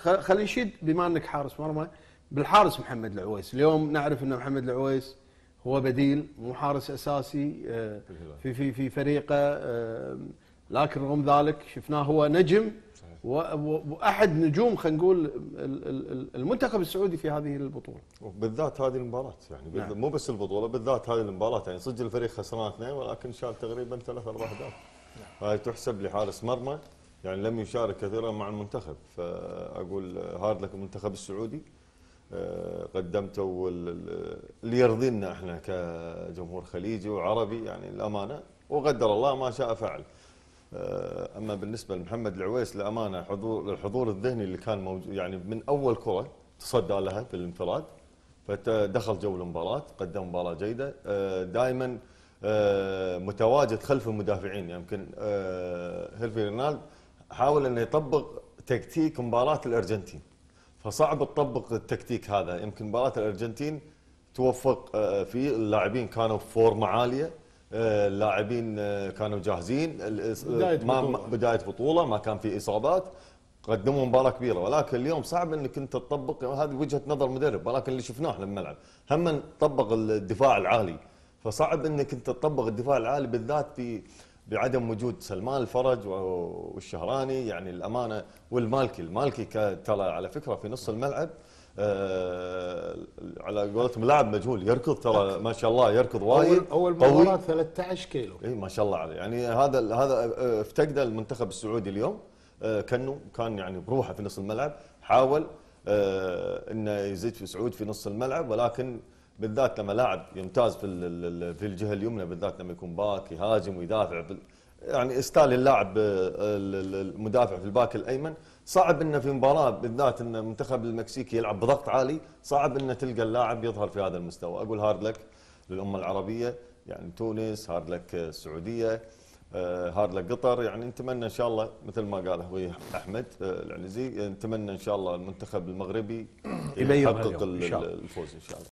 خلينا نشيد بما انك حارس مرمى بالحارس محمد العويس اليوم نعرف ان محمد العويس هو بديل مو حارس اساسي آه، في في في فريقه آه، لكن رغم ذلك شفناه هو نجم واحد نجوم خلينا نقول المنتخب السعودي في هذه البطوله. بالذات هذه المباراه يعني نعم. مو بس البطوله بالذات هذه المباراه يعني صدق الفريق خسران اثنين ولكن شال تقريبا ثلاث اربع اهداف. نعم. هاي تحسب لحارس مرمى يعني لم يشارك كثيرا مع المنتخب فاقول هارد لك المنتخب السعودي آه، قدمته اللي يرضينا احنا كجمهور خليجي وعربي يعني الامانه وقدر الله ما شاء فعل آه، اما بالنسبه لمحمد العويس للامانه حضور الحضور الذهني اللي كان موجود يعني من اول كره تصدى لها في الانفراد فدخل جو المباراه قدم مباراه جيده آه، دائما متواجد خلف المدافعين يمكن يعني هيرفي رينالد حاول انه يطبق تكتيك مباراه الارجنتين فصعب تطبق التكتيك هذا يمكن مباراه الارجنتين توفق آه، فيه اللاعبين كانوا فورمه عاليه آه، اللاعبين آه، كانوا جاهزين بداية ما بطولة. بدايه بطوله ما كان في اصابات قدموا مباراه كبيره ولكن اليوم صعب انك انت تطبق يعني هذه وجهه نظر مدرب ولكن اللي شفناه لما بالملعب هم طبق الدفاع العالي فصعب انك انت تطبق الدفاع العالي بالذات في بعدم وجود سلمان الفرج والشهراني يعني الامانه والمالكي، المالكي ترى على فكره في نص الملعب آه على قولتهم لاعب مجهول يركض ترى ما شاء الله يركض وايد اول مباراه 13 كيلو اي ما شاء الله عليه يعني هذا هذا آه، آه، افتقده المنتخب السعودي اليوم آه، كانه كان يعني بروحه في نص الملعب حاول آه انه يزيد في سعود في نص الملعب ولكن بالذات لما لاعب يمتاز في في الجهه اليمنى بالذات لما يكون باك يهاجم ويدافع يعني استال اللاعب المدافع في الباك الايمن صعب انه في مباراه بالذات ان المنتخب المكسيكي يلعب بضغط عالي صعب انه تلقى اللاعب يظهر في هذا المستوى اقول هارد لك للامه العربيه يعني تونس هارد لك السعوديه آه، هارد لك قطر يعني نتمنى ان شاء الله مثل ما قال اخوي احمد آه، العنزي نتمنى ان شاء الله المنتخب المغربي يحقق الفوز ان شاء الله